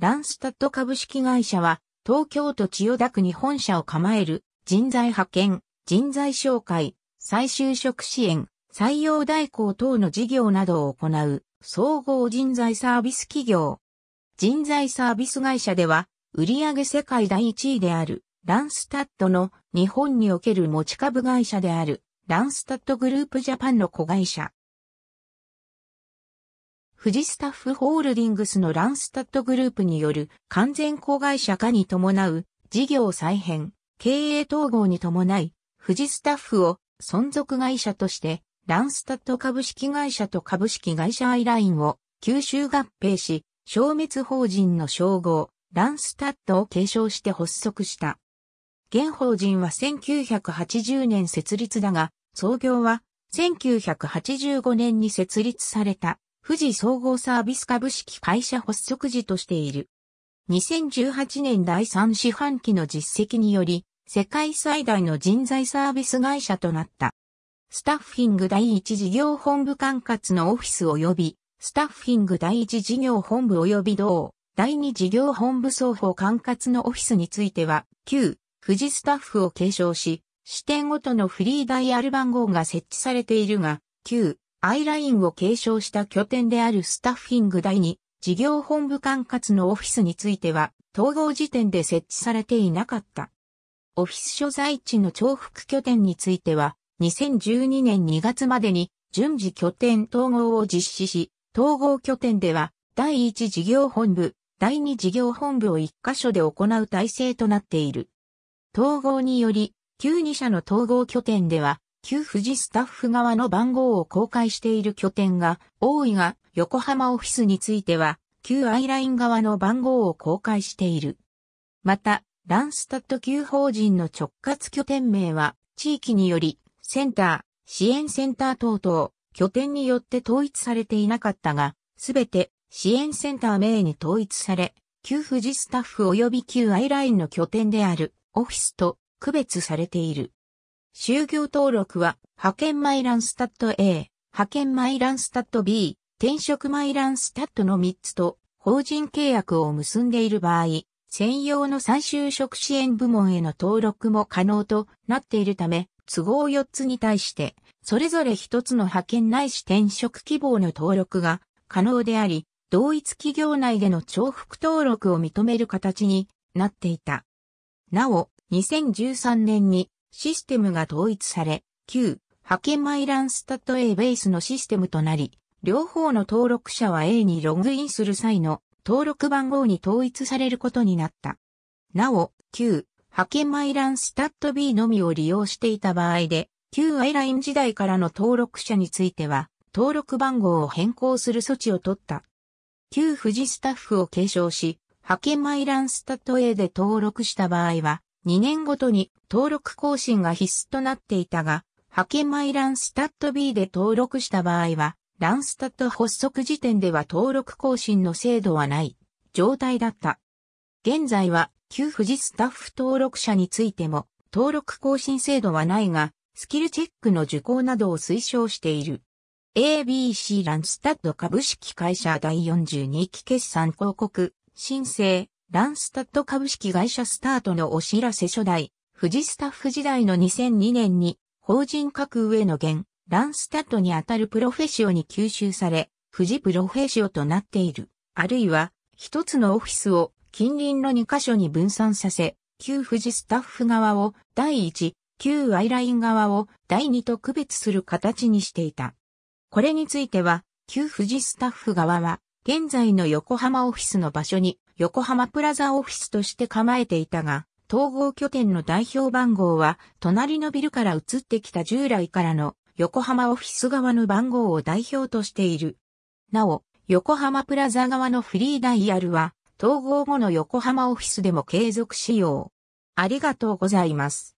ランスタッド株式会社は、東京都千代田区に本社を構える、人材派遣、人材紹介、再就職支援、採用代行等の事業などを行う、総合人材サービス企業。人材サービス会社では、売上世界第1位である、ランスタッドの日本における持ち株会社である、ランスタッドグループジャパンの子会社。富士スタッフホールディングスのランスタッドグループによる完全子会社化に伴う事業再編、経営統合に伴い、富士スタッフを存続会社として、ランスタッド株式会社と株式会社アイラインを吸収合併し、消滅法人の称号、ランスタッドを継承して発足した。現法人は1980年設立だが、創業は1985年に設立された。富士総合サービス株式会社発足時としている。2018年第3四半期の実績により、世界最大の人材サービス会社となった。スタッフィング第一事業本部管轄のオフィス及び、スタッフィング第一事業本部及び同、第二事業本部双方管轄のオフィスについては、旧、富士スタッフを継承し、支店ごとのフリーダイヤル番号が設置されているが、旧、アイラインを継承した拠点であるスタッフィング第2事業本部管轄のオフィスについては統合時点で設置されていなかった。オフィス所在地の重複拠点については2012年2月までに順次拠点統合を実施し、統合拠点では第1事業本部、第2事業本部を1カ所で行う体制となっている。統合により、旧2社の統合拠点では、旧富士スタッフ側の番号を公開している拠点が多いが、横浜オフィスについては、旧アイライン側の番号を公開している。また、ランスタッド旧法人の直轄拠点名は、地域により、センター、支援センター等々、拠点によって統一されていなかったが、すべて支援センター名に統一され、旧富士スタッフ及び旧アイラインの拠点であるオフィスと区別されている。就業登録は、派遣マイランスタット A、派遣マイランスタット B、転職マイランスタットの3つと、法人契約を結んでいる場合、専用の再就職支援部門への登録も可能となっているため、都合4つに対して、それぞれ1つの派遣ないし転職希望の登録が可能であり、同一企業内での重複登録を認める形になっていた。なお、2013年にシステムが統一され、旧、ハケマイランスタット A ベースのシステムとなり、両方の登録者は A にログインする際の登録番号に統一されることになった。なお、旧、ハケマイランスタット B のみを利用していた場合で、旧アイライン時代からの登録者については、登録番号を変更する措置を取った。旧富士スタッフを継承し、ハケマイランスタット A で登録した場合は、2年ごとに登録更新が必須となっていたが、派遣マイランスタッド B で登録した場合は、ランスタッド発足時点では登録更新の制度はない状態だった。現在は旧富士スタッフ登録者についても登録更新制度はないが、スキルチェックの受講などを推奨している。ABC ランスタッド株式会社第42期決算広告申請ランスタッド株式会社スタートのお知らせ初代、富士スタッフ時代の2002年に、法人格上の現、ランスタッドにあたるプロフェッシオに吸収され、富士プロフェッシオとなっている。あるいは、一つのオフィスを近隣の2カ所に分散させ、旧富士スタッフ側を第1、旧アイライン側を第2と区別する形にしていた。これについては、旧富士スタッフ側は、現在の横浜オフィスの場所に横浜プラザオフィスとして構えていたが、統合拠点の代表番号は、隣のビルから移ってきた従来からの横浜オフィス側の番号を代表としている。なお、横浜プラザ側のフリーダイヤルは、統合後の横浜オフィスでも継続しよう。ありがとうございます。